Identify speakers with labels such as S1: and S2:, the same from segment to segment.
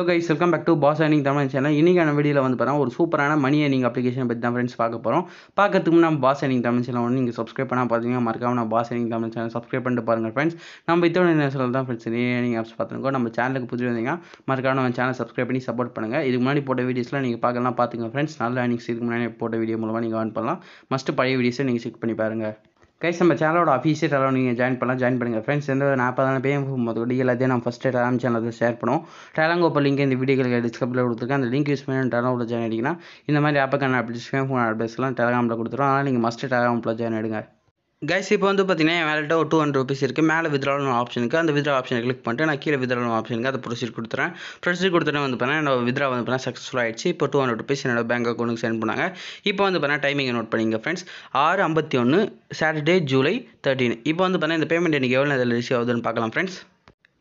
S1: so guys welcome back to boss earning Tamil channel இன்றைக்கான வீடியோவில் வந்து பார்த்தா ஒரு சூப்பரான மணி ஏர்னிங் அப்ளிகேஷன் பற்றி தான் ஃப்ரெண்ட்ஸ் பார்க்க போகிறோம் பார்க்கறதுக்கு நம்ம பாஸ் ஏர்னிங் தமிழ் சேனல் ஒன்று நீங்கள் சப்ஸ்கிரைப் பண்ணால் பார்த்தீங்கன்னா மறக்காம நான் boss earning Tamil channel subscribe பண்ணிட்டு பாருங்கள் ஃப்ரெண்ட்ஸ் நம்ம இத்தோட என்ன தான் ஃப்ரெண்ட்ஸ் ஏர்னிங் ஆப்ஸ் பார்த்துருக்கோம் நம்ம சேனலுக்கு புதிய வந்தீங்கன்னா மறக்காம நம்ம சேனல் சப்ஸ்கிரைப் பண்ணி சப்போர்ட் பண்ணுங்கள் இதுக்கு முன்னாடி போட்ட வீடியோஸ்லாம் நீங்கள் பார்க்கலாம் பார்த்துங்க ஃப்ரெண்ட்ஸ் நல்ல ஏர்னிங்ஸ் இதுக்கு முன்னாடி போட்ட வீடியோ மூலமாக நீங்கள் ஆன் பண்ணலாம் மஸ்ட்டு பழைய வீடியோஸை நீங்கள் செக் பண்ணி பாருங்கள் கைஸ் நம்ம சேனலோட அஃபீஷியல் எல்லாம் நீங்கள் ஜாயின் பண்ணலாம் ஜாயின் பண்ணுங்கள் ஃப்ரெண்ட்ஸ் எந்த ஒரு நாற்பதான போகும்போது மொத்தபடி எல்லாத்தையும் நான் ஃபஸ்ட்டு டெலாம் சேனலில் ஷேர் பண்ணுவோம் டெலாம் கோப்பர் லிங்க் இந்த வீடியோக்கு டிஸ்கிரிப்ஷனில் கொடுத்துருக்கேன் அந்த லிங்க் யூஸ் பண்ணி டெலாம் ஜாயின் ஆகிட்டிங்கன்னா இந்த மாதிரி ஆப்புக்கான அப்ளிகேஷன் ஃபோன் அட்ரஸ்லாம் டெலாகிராமில் கொடுத்துருவோம் அதனால் நீங்கள் மஸ்ட்டு டெலாகிராமில் ஜாயின் ஆகிடுங்க கைஸ் இப்போ வந்து பார்த்தீங்கன்னா என் வேலெட்டாக ஒரு டூ ஹண்ட்ரட் ருபீஸ் இருக்குது மேலே வித்ராலும் ஆப்ஷன் இருக்குது அந்த வித்ரா ஆப்ஷனை கிளிக் பண்ணிட்டு நான் கீழே வித்ராலும் ஆப்ஷனுக்கு அதை ப்ரொசீட் கொடுத்துறேன் ப்ரொசீட் கொடுத்துட்டு வந்து பார்த்தீங்கன்னா என்னோட வித்ரா வந்து பார்த்தீங்கன்னா சக்ஸஸ்ஃபுல் ஆயிடுச்சு இப்போ டூ ஹண்ட்ரட் ருபீஸ் என்னோட பேங்க் அக்கௌண்ட்டுக்கு சென்ட் பண்ணாங்க இப்போ வந்து பார்த்தீங்கன்னா டைமிங்கை நோட் பண்ணிங்க ஃப்ரெண்ட்ஸ் ஆறு ஐம்பத்தி ஒன்று சாட்டர்டே ஜூலை தேர்ட்டீன் இப்போ வந்து பார்த்தீங்கன்னா இந்த பேமெண்ட் எனக்கு எவ்வளோ இதில் ரிசீவ் ஆகுதுன்னு பார்க்கலாம் ஃப்ரெண்ட்ஸ்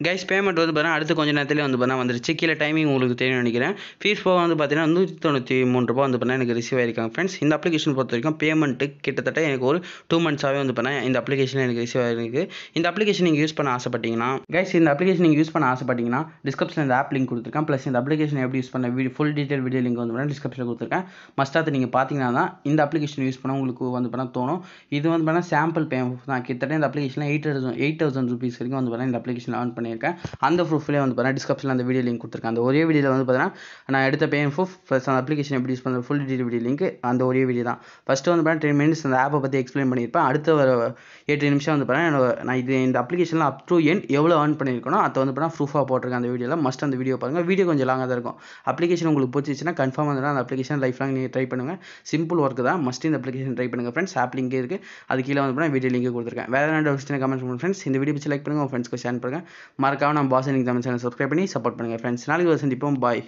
S1: கைஸ் பேமெண்ட் வந்து பார்த்தா அடுத்து கொஞ்சம் நேரத்தில் வந்து பார்த்தா வந்துருச்சு கீழே டைமிங் உங்களுக்கு தெரியும் நினைக்கிறேன் ஃபீஸ் போக வந்து பார்த்தீங்கன்னா நூற்றி தொண்ணூற்றி மூணு ரூபா வந்து பண்ணால் எனக்கு ரிசீவ் ஆயிருக்காங்க ஃப்ரெண்ட்ஸ் இந்த அப்ளிகேஷன் பொறுத்த வரைக்கும் பேமெண்ட்டு கிட்டத்தட்ட எனக்கு ஒரு டூ மந்த்ஸாகவே வந்து பண்ணால் இந்த அப்ளிகேஷன் எனக்கு ரிசீவ் ஆயிருக்கு இந்த அப்ளிகேஷன் நீங்கள் யூஸ் பண்ண ஆசைப்பட்டீங்கன்னா கைஸ் இந்த அப்ளிகேஷன் நீங்கள் யூஸ் பண்ண ஆசைப்பட்டீங்கன்னா டிஸ்கிரிப்ஷன் இந்த ஆப் லிங்க் கொடுத்துருக்கேன் ப்ளஸ் இந்த அப்ளிகேஷன் எப்படி யூஸ் பண்ண video full detail video link வந்து பண்ணால் டிஸ்கிரிப்ஷனில் கொடுத்துருக்கேன் மஸ்ட் நீங்கள் பார்த்தீங்கன்னா தான் இந்த அப்ளிகேஷன் யூஸ் பண்ண உங்களுக்கு வந்து பண்ணால் தோணும் இது வந்து பார்த்தீங்கன்னா சாம்பிள் பேமெண்ட் தான் கிட்டத்தட்ட இந்த அப்ளிகேஷனில் eight thousand eight thousand rupees வரைக்கும் வந்து பண்ணால் இந்த அப்ளிகேஷன் ஆன் பண்ணி பண்ணியிருக்கேன் அந்த ப்ரூஃப்லேயே வந்து பார்த்தீங்கன்னா டிஸ்கிரிப்ஷனில் அந்த வீடியோ லிங்க் கொடுத்துருக்கேன் அந்த ஒரே வீடியோவில் வந்து பார்த்தீங்கன்னா நான் எடுத்த பேன் ப்ரூஃப் ப்ளஸ் அந்த அப்ளிகேஷன் எப்படி யூஸ் பண்ணுற ஃபுல் டீட்டெயில் வீடியோ லிங்க் அந்த ஒரே வீடியோ தான் ஃபஸ்ட்டு வந்து பார்த்தீங்கன்னா டென் மினிட்ஸ் அந்த ஆப்பை பற்றி எக்ஸ்பிளைன் பண்ணியிருப்பேன் அடுத்த ஒரு எட்டு நிமிஷம் வந்து பார்த்தீங்கன்னா நான் இது இந்த அப்ளிகேஷனில் அப் டு எண்ட் எவ்வளோ ஏர்ன் பண்ணியிருக்கணும் அதை வந்து பார்த்தா ப்ரூஃபாக போட்டிருக்கேன் அந்த வீடியோவில் மஸ்ட் அந்த வீடியோ பாருங்கள் வீடியோ கொஞ்சம் லாங்காக தான் இருக்கும் அப்ளிகேஷன் உங்களுக்கு பிடிச்சிச்சுனா கன்ஃபார்ம் வந்து அந்த அப்ளிகேஷன் லைஃப் லாங் நீங்கள் ட்ரை பண்ணுங்கள் சிம்பிள் ஒர்க் தான் மஸ்ட் இந்த அப்ளிகேஷன் ட்ரை பண்ணுங்கள் ஃப்ரெண்ட்ஸ் ஆப் லிங்கே இருக்குது அது கீழே வந்து பார்த்தீங்கன்னா வீடியோ லிங்க் கொடுத்துருக்கேன் வேறு ஏதாவது டவுட்ஸ் கமெண்ட் பண்ணுங்கள் ஃப்ரெண்ட்ஸ் இந்த வீடியோ பிடிச்சி லைக் பண்ணுங்கள் உங்கள் ஃப்ரெண்ட்ஸ்க்கு ஷேர் பண்ணுங்கள் மறக்காமல் நம்ம பாசனிக் தமிழ் சேனல் சப்ஸ்கிரைப் பண்ணி சப்போர்ட் பண்ணுங்கள் ஃப்ரெண்ட்ஸ் நாளைக்கு ஒரு சந்திப்போம் பாய்